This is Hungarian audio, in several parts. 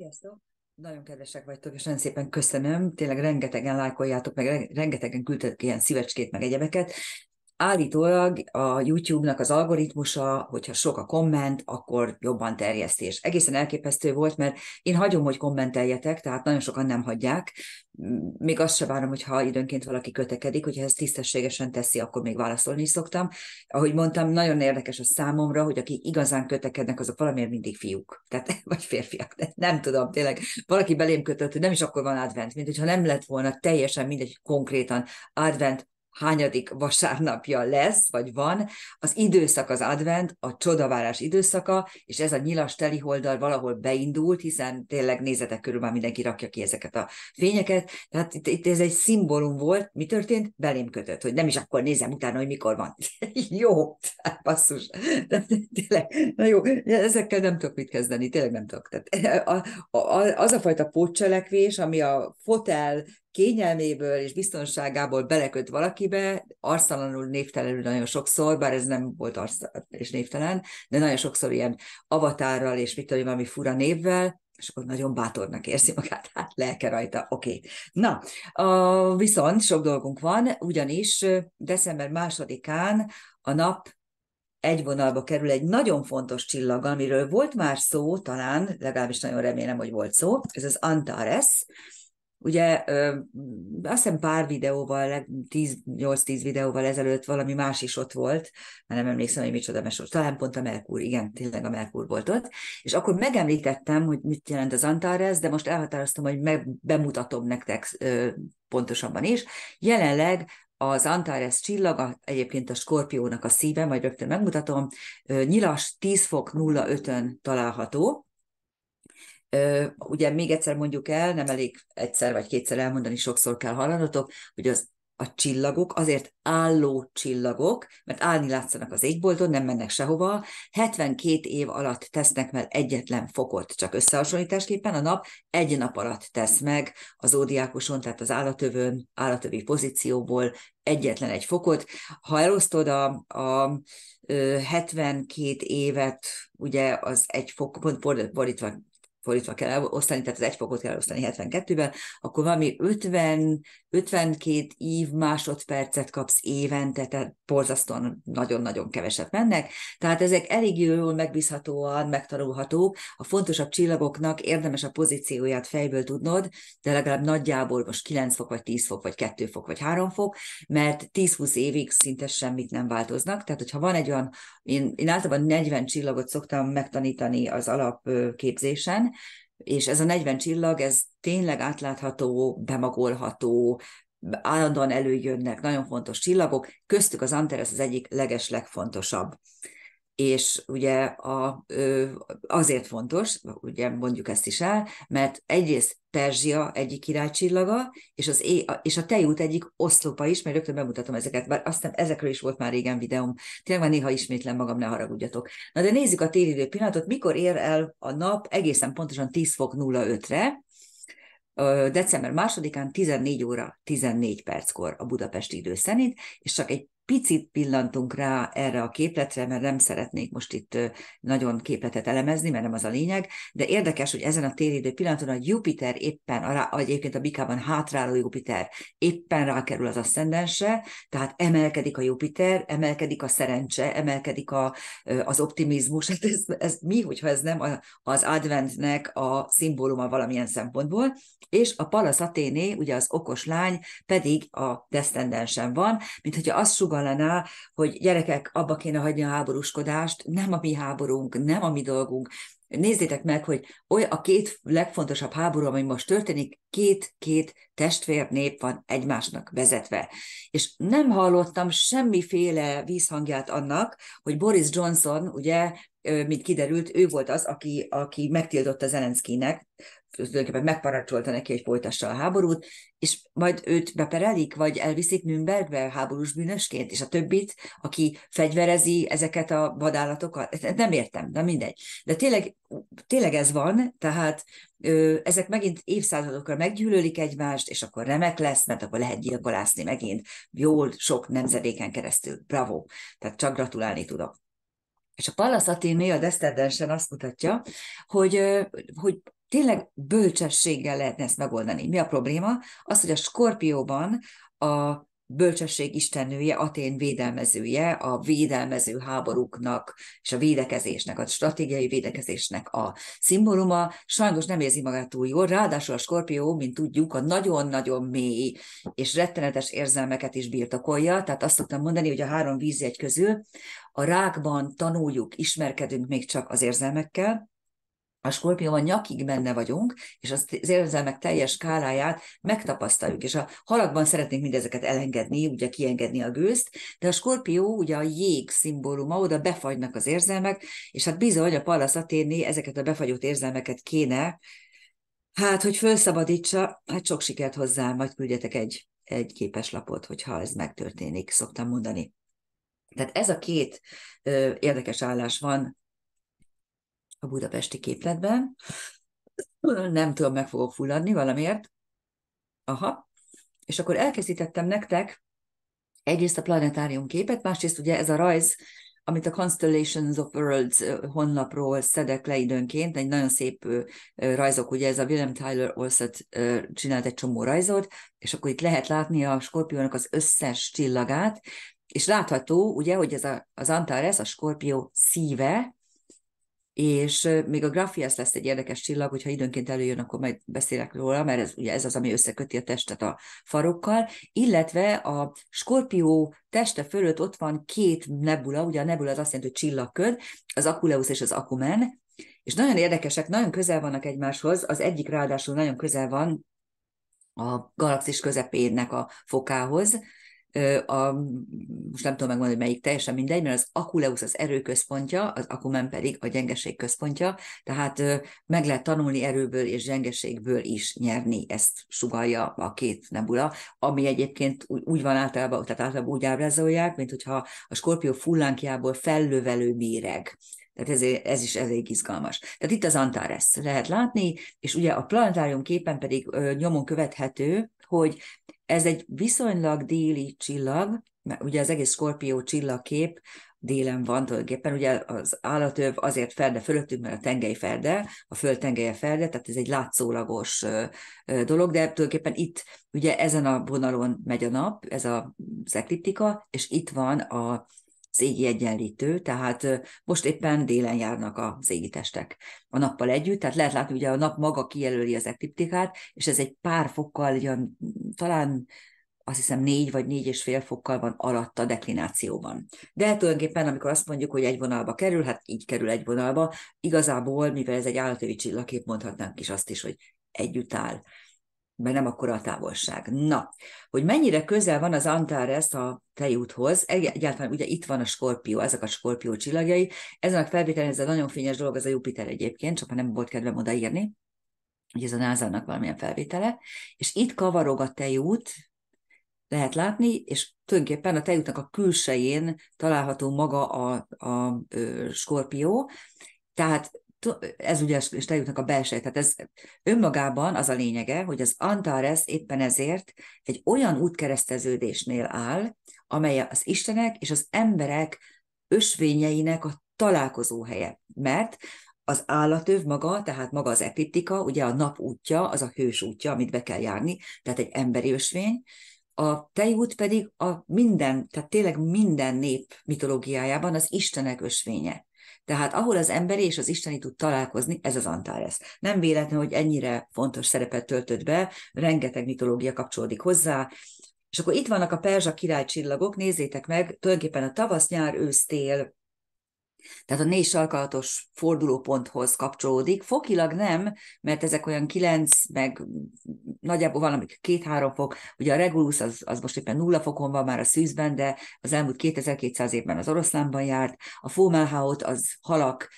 Sziasztok! Nagyon kedvesek vagytok, és nagyon szépen köszönöm. Tényleg rengetegen lájkoljátok, meg rengetegen küldtek ilyen szívecskét, meg egyebeket állítólag a YouTube-nak az algoritmusa, hogyha sok a komment, akkor jobban terjesztés. Egészen elképesztő volt, mert én hagyom, hogy kommenteljetek, tehát nagyon sokan nem hagyják. Még azt se várom, hogyha időnként valaki kötekedik, hogyha ezt tisztességesen teszi, akkor még válaszolni is szoktam. Ahogy mondtam, nagyon érdekes a számomra, hogy akik igazán kötekednek, azok valamiért mindig fiúk, tehát, vagy férfiak, de nem tudom, tényleg. Valaki belém kötött, hogy nem is akkor van advent, mint hogyha nem lett volna teljesen mindegy konkrétan advent hányadik vasárnapja lesz, vagy van. Az időszak az advent, a csodavárás időszaka, és ez a nyilas teli holdal valahol beindult, hiszen tényleg nézetek körül már mindenki rakja ki ezeket a fényeket. Tehát itt, itt ez egy szimbólum volt. Mi történt? Belém kötött, hogy nem is akkor nézem utána, hogy mikor van. jó, passzus. basszus. tényleg, na jó, ezekkel nem tudok mit kezdeni, tényleg nem tudok. Tehát, eh, a, a, az a fajta pótcselekvés, ami a fotel kényelméből és biztonságából beleköt valakibe, arszalanul, névtelenül nagyon sokszor, bár ez nem volt arszalan és névtelen, de nagyon sokszor ilyen avatárral és mit tudom, ami fura névvel, és akkor nagyon bátornak érzi magát, hát lelke rajta, oké. Okay. Na, a, viszont sok dolgunk van, ugyanis december másodikán a nap egy vonalba kerül egy nagyon fontos csillag, amiről volt már szó, talán, legalábbis nagyon remélem, hogy volt szó, ez az Antares, Ugye azt hiszem pár videóval, 8-10 videóval ezelőtt valami más is ott volt, mert nem emlékszem, hogy micsoda mesor, talán pont a Merkur, igen, tényleg a Merkur volt ott, és akkor megemlítettem, hogy mit jelent az Antares, de most elhatároztam, hogy meg, bemutatom nektek ö, pontosabban is. Jelenleg az Antares csillaga, egyébként a Skorpiónak a szíve, majd rögtön megmutatom, ö, nyilas 10 fok 05-ön található, Ugye még egyszer mondjuk el, nem elég egyszer vagy kétszer elmondani, sokszor kell hallanatok, hogy az a csillagok, azért álló csillagok, mert állni látszanak az égbolton, nem mennek sehova, 72 év alatt tesznek meg egyetlen fokot, csak összehasonlításképpen a nap egy nap alatt tesz meg az ódiákoson, tehát az állatövön, állatövi pozícióból egyetlen egy fokot. Ha elosztod a, a 72 évet, ugye az egy fok, pont fordítva fordítva kell osztani, tehát az egy fokot kell osztani 72-ben, akkor valami 50, 52 ív másodpercet kapsz évente, tehát borzasztóan nagyon-nagyon keveset mennek, tehát ezek elég jól megbízhatóan megtanulhatók, a fontosabb csillagoknak érdemes a pozícióját fejből tudnod, de legalább nagyjából most 9 fok, vagy 10 fok, vagy 2 fok, vagy 3 fok, mert 10-20 évig szinte semmit nem változnak, tehát hogyha van egy olyan én, én általában 40 csillagot szoktam megtanítani az alapképzésen, és ez a 40 csillag, ez tényleg átlátható, bemagolható, állandóan előjönnek nagyon fontos csillagok, köztük az Antares az egyik leges legfontosabb és ugye a, azért fontos, ugye mondjuk ezt is el, mert egyrészt Perzsia egyik királycsillaga, és, az, é, és a tejút egyik oszlopa is, mert rögtön bemutatom ezeket, bár aztán ezekről is volt már régen videóm, tényleg már néha ismétlem magam, ne haragudjatok. Na de nézzük a téridő pillanatot, mikor ér el a nap egészen pontosan 10 fok 05-re, december másodikán 14 óra 14 perckor a budapesti idő szerint, és csak egy picit pillantunk rá erre a képletre, mert nem szeretnék most itt nagyon képletet elemezni, mert nem az a lényeg, de érdekes, hogy ezen a téridő pillanaton a Jupiter éppen, a, vagy egyébként a Bikában hátráló Jupiter éppen rákerül az asszendensre, tehát emelkedik a Jupiter, emelkedik a szerencse, emelkedik a, az optimizmus. Hát ez, ez mi, hogyha ez nem az adventnek a szimbóluma valamilyen szempontból, és a Palaszaténé, ugye az okos lány pedig a deszendensen van, mint hogyha azt sugal vallaná, hogy gyerekek, abba kéne hagyni a háborúskodást, nem a mi háborunk, nem a mi dolgunk. Nézzétek meg, hogy olyan a két legfontosabb háború, ami most történik, két-két nép van egymásnak vezetve. És nem hallottam semmiféle vízhangját annak, hogy Boris Johnson, ugye, mint kiderült, ő volt az, aki, aki megtiltotta Zelenszkinek, tulajdonképpen megparancsolta neki, hogy folytassa a háborút, és majd őt beperelik, vagy elviszik Nürnbergbe háborús bűnösként, és a többit, aki fegyverezi ezeket a vadállatokat, nem értem, de mindegy. De tényleg, tényleg ez van, tehát ö, ezek megint évszázadokra meggyűlölik egymást, és akkor remek lesz, mert akkor lehet gyilkolászni megint jól sok nemzedéken keresztül. Bravo! Tehát csak gratulálni tudok. És a Pallas Athéné a Deszterdensen azt mutatja, hogy, hogy tényleg bölcsességgel lehetne ezt megoldani. Mi a probléma? Az, hogy a skorpióban a bölcsesség istennője, Atén védelmezője, a védelmező háborúknak és a védekezésnek, a stratégiai védekezésnek a szimbóluma. Sajnos nem érzi magát túl jól, ráadásul a skorpió, mint tudjuk, a nagyon-nagyon mély és rettenetes érzelmeket is birtokolja, tehát azt szoktam mondani, hogy a három vízjegy közül a rákban tanuljuk, ismerkedünk még csak az érzelmekkel, a skorpióban nyakig benne vagyunk, és az érzelmek teljes skáláját megtapasztaljuk, és a halakban szeretnénk mindezeket elengedni, ugye kiengedni a gőzt, de a skorpió ugye a jég szimbóluma, oda befagynak az érzelmek, és hát bizony a Pallas Aténi ezeket a befagyott érzelmeket kéne, hát hogy felszabadítsa, hát sok sikert hozzá, majd küldjetek egy, egy képes lapot, hogyha ez megtörténik, szoktam mondani. Tehát ez a két ö, érdekes állás van a budapesti képletben. Nem tudom, meg fogok fulladni valamiért. Aha. És akkor elkészítettem nektek egyrészt a planetárium képet, másrészt ugye ez a rajz, amit a Constellations of Worlds honlapról szedek le időnként, egy nagyon szép rajzok, ugye ez a William Tyler Olszat csinált egy csomó rajzot, és akkor itt lehet látni a skorpiónak az összes csillagát, és látható, ugye, hogy ez a, az Antares, a skorpió szíve, és még a Graphias lesz egy érdekes csillag, hogyha időnként előjön, akkor majd beszélek róla, mert ez, ugye ez az, ami összeköti a testet a farokkal, illetve a Skorpió teste fölött ott van két nebula, ugye a nebula az azt jelenti, hogy csillagköd, az Akuleusz és az Akumen, és nagyon érdekesek, nagyon közel vannak egymáshoz, az egyik ráadásul nagyon közel van a galaxis közepének a fokához, a, most nem tudom megmondani, hogy melyik teljesen mindegy, mert az akuleusz az erőközpontja, az akumen pedig a gyengeség központja, tehát meg lehet tanulni erőből és gyengeségből is nyerni, ezt sugalja a két nebula, ami egyébként úgy van általában, tehát általában úgy ábrázolják, mint hogyha a skorpió fullánkjából fellövelő méreg. Tehát ez, ez is elég izgalmas. Tehát itt az Antares lehet látni, és ugye a planetárium képen pedig ö, nyomon követhető, hogy ez egy viszonylag déli csillag, mert ugye az egész Skorpió csillagkép délen van tulajdonképpen, ugye az állatöv azért ferde fölöttünk, mert a tengely ferde, a föld tengelye ferde, tehát ez egy látszólagos dolog, de tulajdonképpen itt, ugye ezen a vonalon megy a nap, ez a, az ekliptika, és itt van a, az égi egyenlítő, tehát most éppen délen járnak az égi testek a nappal együtt, tehát lehet látni, hogy a nap maga kijelöli az ekliptikát, és ez egy pár fokkal, ugyan, talán azt hiszem négy vagy négy és fél fokkal van alatt a deklinációban. De tulajdonképpen, amikor azt mondjuk, hogy egy vonalba kerül, hát így kerül egy vonalba, igazából, mivel ez egy állatövi csillagkép, mondhatnánk is azt is, hogy együtt áll mert nem akkora a távolság. Na, hogy mennyire közel van az Antares a tejúthoz, egyáltalán ugye itt van a skorpió, ezek a skorpió csillagjai, ezen a felvételen ez a nagyon fényes dolog, az a Jupiter egyébként, csak ha nem volt kedvem odaírni, hogy ez a NASA-nak valamilyen felvétele, és itt kavarog a tejút, lehet látni, és tulajdonképpen a tejútnak a külsején található maga a, a, a skorpió, tehát ez ugye, és lejutnak a belső, tehát ez önmagában az a lényege, hogy az Antares éppen ezért egy olyan útkereszteződésnél áll, amely az Istenek és az emberek ösvényeinek a találkozó helye. Mert az állatöv maga, tehát maga az ekliptika, ugye a nap útja, az a hős útja, amit be kell járni, tehát egy emberi ösvény, a tejút pedig a minden, tehát tényleg minden nép mitológiájában az Istenek ösvénye. Tehát ahol az emberi és az isteni tud találkozni, ez az Antares. Nem véletlen, hogy ennyire fontos szerepet töltött be, rengeteg mitológia kapcsolódik hozzá, és akkor itt vannak a perzsa királycsillagok, nézzétek meg, tulajdonképpen a tavasz, nyár, ősztél, tehát a négy sarkalatos fordulóponthoz kapcsolódik. Fokilag nem, mert ezek olyan kilenc, meg nagyjából valamik két-három fok. Ugye a Regulus az, az most éppen nulla fokon van már a szűzben, de az elmúlt 2200 évben az oroszlánban járt. A Fomalhaut az halak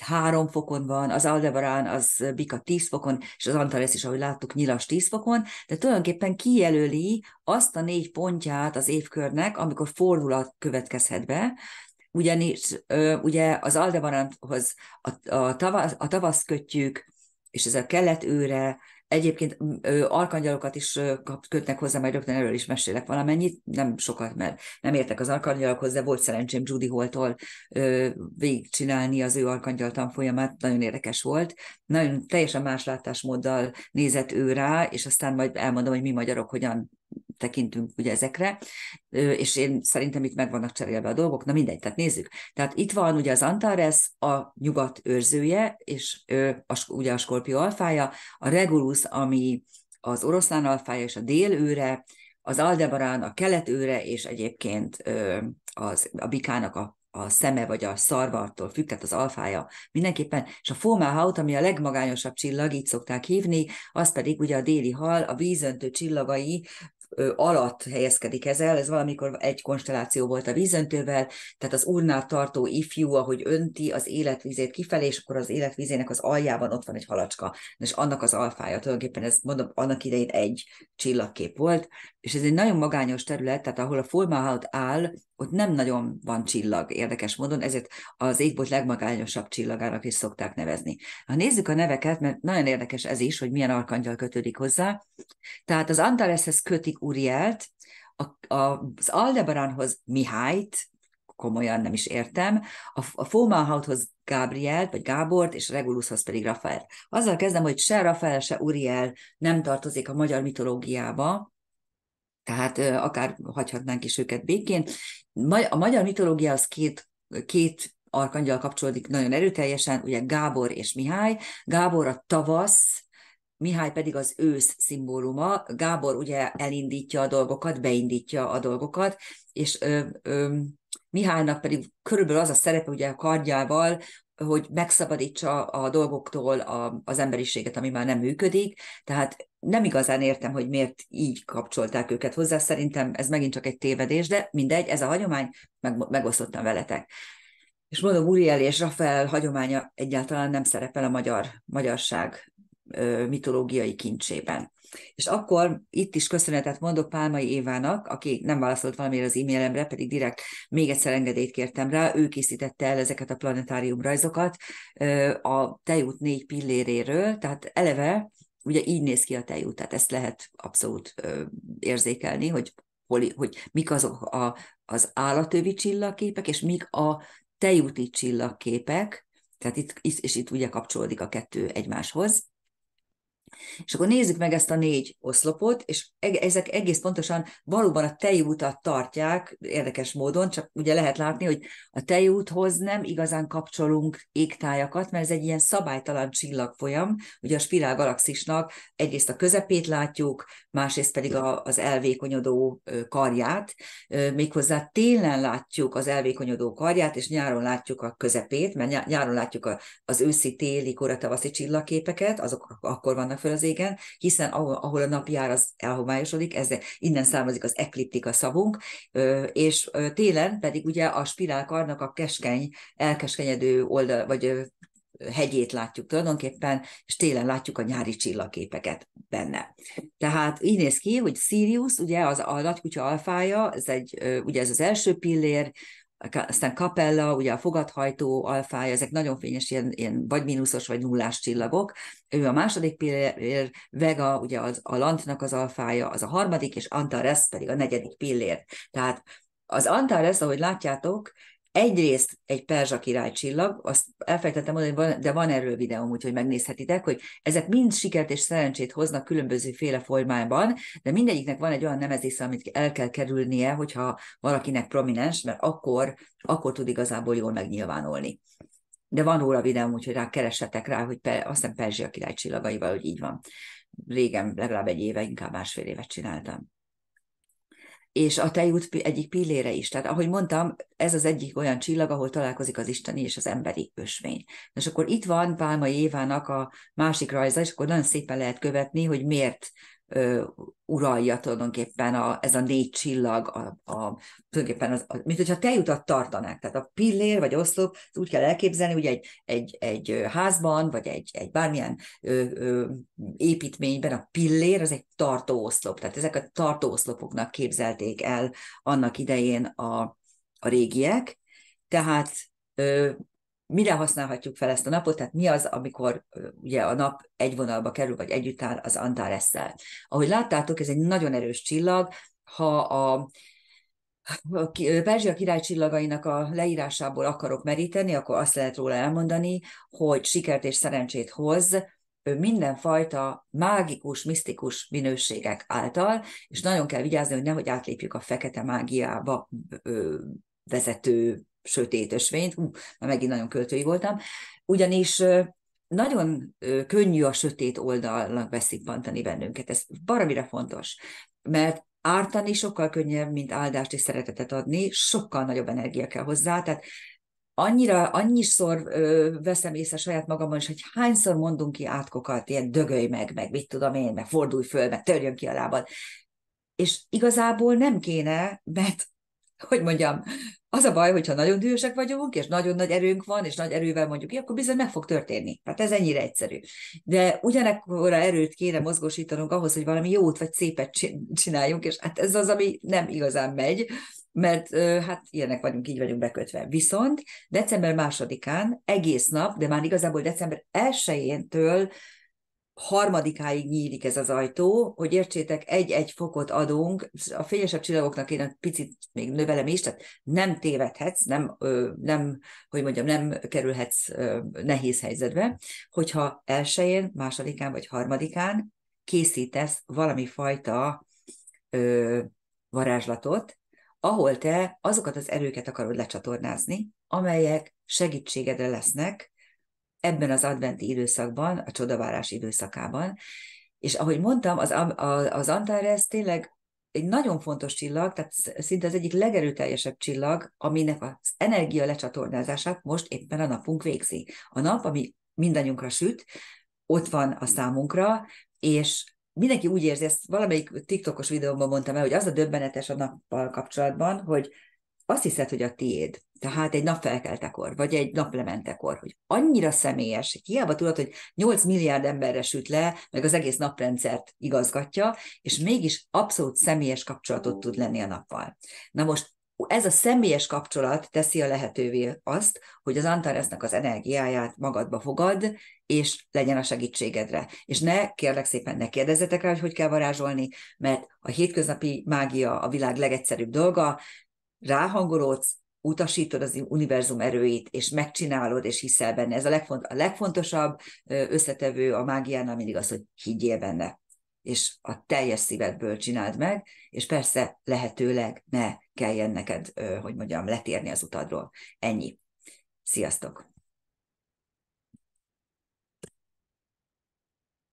három fokon van, az aldebarán az Bika 10 fokon, és az Antares is, ahogy láttuk, nyilas 10 fokon, de tulajdonképpen kijelöli azt a négy pontját az évkörnek, amikor fordulat következhet be, ugyanis ugye az Aldebaranthoz a, a, tavasz, a tavasz kötjük, és ez a keletőre, egyébként arkangyalokat is kötnek hozzá, majd rögtön erről is mesélek valamennyit, nem sokat, mert nem értek az arkangyalokhoz, de volt szerencsém Judy Holtól végigcsinálni az ő arkangyal tanfolyamát, nagyon érdekes volt, nagyon teljesen más látásmóddal nézett ő rá, és aztán majd elmondom, hogy mi magyarok hogyan tekintünk ugye ezekre, és én szerintem itt meg vannak cserélve a dolgok, na mindegy, tehát nézzük. Tehát itt van ugye az Antares, a nyugat őrzője, és a, ugye a Skorpió alfája, a Regulus, ami az oroszlán alfája és a dél őre, az Aldebarán a kelet őre és egyébként az, a bikának a a szeme vagy a szarvartól függ, tehát az alfája mindenképpen, és a fómáhaut, ami a legmagányosabb csillag, így szokták hívni, az pedig ugye a déli hal, a vízöntő csillagai alatt helyezkedik ez el, ez valamikor egy konstelláció volt a vízöntővel, tehát az urnát tartó ifjú, ahogy önti az életvizét kifelé, és akkor az életvizének az aljában ott van egy halacska, és annak az alfája, tulajdonképpen ez mondom, annak idején egy csillagkép volt, és ez egy nagyon magányos terület, tehát ahol a Fulmahaut áll, ott nem nagyon van csillag, érdekes módon, ezért az égbolt legmagányosabb csillagának is szokták nevezni. Ha nézzük a neveket, mert nagyon érdekes ez is, hogy milyen arkangyal kötődik hozzá. Tehát az Antareshez kötik másik Urielt, a, a, az Aldebaranhoz Mihályt, komolyan nem is értem, a, a Fomalhauthoz Gabrielt vagy Gábort, és Regulushoz pedig Rafael. Azzal kezdem, hogy se Rafael, se Uriel nem tartozik a magyar mitológiába, tehát ö, akár hagyhatnánk is őket békén. A magyar mitológia az két, két arkangyal kapcsolódik nagyon erőteljesen, ugye Gábor és Mihály. Gábor a tavasz, Mihály pedig az ősz szimbóluma, Gábor ugye elindítja a dolgokat, beindítja a dolgokat, és ö, ö, Mihálynak pedig körülbelül az a szerepe ugye a kardjával, hogy megszabadítsa a dolgoktól a, az emberiséget, ami már nem működik, tehát nem igazán értem, hogy miért így kapcsolták őket hozzá, szerintem ez megint csak egy tévedés, de mindegy, ez a hagyomány, meg, megosztottam veletek. És mondom, Uriel és Rafael hagyománya egyáltalán nem szerepel a magyar, magyarság mitológiai kincsében. És akkor itt is köszönetet mondok Pálmai Évának, aki nem válaszolt valamire az e-mailemre, pedig direkt még egyszer engedélyt kértem rá, ő készítette el ezeket a planetárium rajzokat a tejút négy pilléréről, tehát eleve ugye így néz ki a tejút, tehát ezt lehet abszolút érzékelni, hogy hogy mik azok a, az állatövi csillagképek, és mik a tejúti csillagképek, tehát itt, és itt ugye kapcsolódik a kettő egymáshoz. És akkor nézzük meg ezt a négy oszlopot, és ezek egész pontosan valóban a tejútat tartják, érdekes módon, csak ugye lehet látni, hogy a tejúthoz nem igazán kapcsolunk égtájakat, mert ez egy ilyen szabálytalan csillagfolyam, ugye a spirál galaxisnak egyrészt a közepét látjuk, másrészt pedig a, az elvékonyodó karját, méghozzá télen látjuk az elvékonyodó karját, és nyáron látjuk a közepét, mert nyáron látjuk az őszi-téli koratavaszi csillagképeket, azok akkor vannak állnak fel az égen, hiszen ahol, ahol a napjár az elhomályosodik, ez, innen származik az ekliptika szavunk, és télen pedig ugye a spirálkarnak a keskeny, elkeskenyedő oldal, vagy hegyét látjuk tulajdonképpen, és télen látjuk a nyári csillagképeket benne. Tehát így néz ki, hogy Sirius, ugye az a nagykutya alfája, ez egy, ugye ez az első pillér, aztán kapella, ugye a fogadhajtó alfája, ezek nagyon fényes, ilyen, ilyen vagy mínuszos, vagy nullás csillagok. Ő a második pillér, Vega, ugye az, a Lantnak az alfája, az a harmadik, és Antares pedig a negyedik pillér. Tehát az Antares, ahogy látjátok, egyrészt egy perzsa király csillag, azt elfelejtettem mondani, de van erről videóm, úgyhogy megnézhetitek, hogy ezek mind sikert és szerencsét hoznak különböző féle formában, de mindegyiknek van egy olyan nemezésze, amit el kell kerülnie, hogyha valakinek prominens, mert akkor, akkor tud igazából jól megnyilvánulni. De van róla videóm, úgyhogy rá keressetek rá, hogy per, azt hiszem Perzsia király csillagaival, hogy így van. Régen, legalább egy éve, inkább másfél évet csináltam és a tejút egyik pillére is. Tehát, ahogy mondtam, ez az egyik olyan csillag, ahol találkozik az isteni és az emberi ösvény. És akkor itt van Pálmai Évának a másik rajza, és akkor nagyon szépen lehet követni, hogy miért ö, uralja tulajdonképpen a, ez a négy csillag, a, a, tulajdonképpen az, a, mint hogyha tejutat tartanák. Tehát a pillér vagy oszlop, úgy kell elképzelni, hogy egy, egy, egy házban, vagy egy, egy bármilyen ö, ö, építményben a pillér az egy tartó oszlop. Tehát ezek a tartó oszlopoknak képzelték el annak idején a, a régiek, tehát ö, mire használhatjuk fel ezt a napot, tehát mi az, amikor ugye a nap egy vonalba kerül, vagy együtt áll az Antaresszel. Ahogy láttátok, ez egy nagyon erős csillag, ha a a Perzsia király csillagainak a leírásából akarok meríteni, akkor azt lehet róla elmondani, hogy sikert és szerencsét hoz mindenfajta mágikus, misztikus minőségek által, és nagyon kell vigyázni, hogy nehogy átlépjük a fekete mágiába vezető sötét ösvényt, hú, már megint nagyon költői voltam, ugyanis nagyon könnyű a sötét oldalnak beszippantani bennünket, ez baromira fontos, mert ártani sokkal könnyebb, mint áldást és szeretetet adni, sokkal nagyobb energia kell hozzá, tehát annyira, annyiszor ö, veszem észre saját magamon is, hogy hányszor mondunk ki átkokat, ilyen dögölj meg, meg mit tudom én, meg fordulj föl, meg törjön ki a lábad. És igazából nem kéne, mert, hogy mondjam, az a baj, hogyha nagyon dühösek vagyunk, és nagyon nagy erőnk van, és nagy erővel mondjuk ki, akkor bizony meg fog történni. Tehát ez ennyire egyszerű. De a erőt kéne mozgósítanunk ahhoz, hogy valami jót vagy szépet csináljunk, és hát ez az, ami nem igazán megy, mert hát ilyenek vagyunk, így vagyunk bekötve. Viszont december másodikán egész nap, de már igazából december elsőjéntől től harmadikáig nyílik ez az ajtó, hogy értsétek, egy-egy fokot adunk, a fényesebb csillagoknak én egy picit még növelem is, tehát nem tévedhetsz, nem, ö, nem hogy mondjam, nem kerülhetsz ö, nehéz helyzetbe, hogyha elsőjén, másodikán vagy harmadikán készítesz valami fajta ö, varázslatot, ahol te azokat az erőket akarod lecsatornázni, amelyek segítségedre lesznek ebben az adventi időszakban, a csodavárás időszakában. És ahogy mondtam, az, az Antares tényleg egy nagyon fontos csillag, tehát szinte az egyik legerőteljesebb csillag, aminek az energia lecsatornázását most éppen a napunk végzi. A nap, ami mindannyiunkra süt, ott van a számunkra, és mindenki úgy érzi, ezt valamelyik TikTokos videóban mondtam el, hogy az a döbbenetes a nappal kapcsolatban, hogy azt hiszed, hogy a tiéd tehát egy nap felkeltekor, vagy egy lementekor, hogy annyira személyes, hogy hiába tudod, hogy 8 milliárd emberre süt le, meg az egész naprendszert igazgatja, és mégis abszolút személyes kapcsolatot tud lenni a nappal. Na most ez a személyes kapcsolat teszi a lehetővé azt, hogy az Antaresnek az energiáját magadba fogad, és legyen a segítségedre. És ne, kérlek szépen, ne kérdezzetek rá, hogy hogy kell varázsolni, mert a hétköznapi mágia a világ legegyszerűbb dolga, ráhangolódsz, utasítod az univerzum erőit, és megcsinálod, és hiszel benne. Ez a, legfont- a legfontosabb összetevő a mágiánál mindig az, hogy higgyél benne és a teljes szívedből csináld meg, és persze lehetőleg ne kelljen neked, hogy mondjam, letérni az utadról. Ennyi. Sziasztok!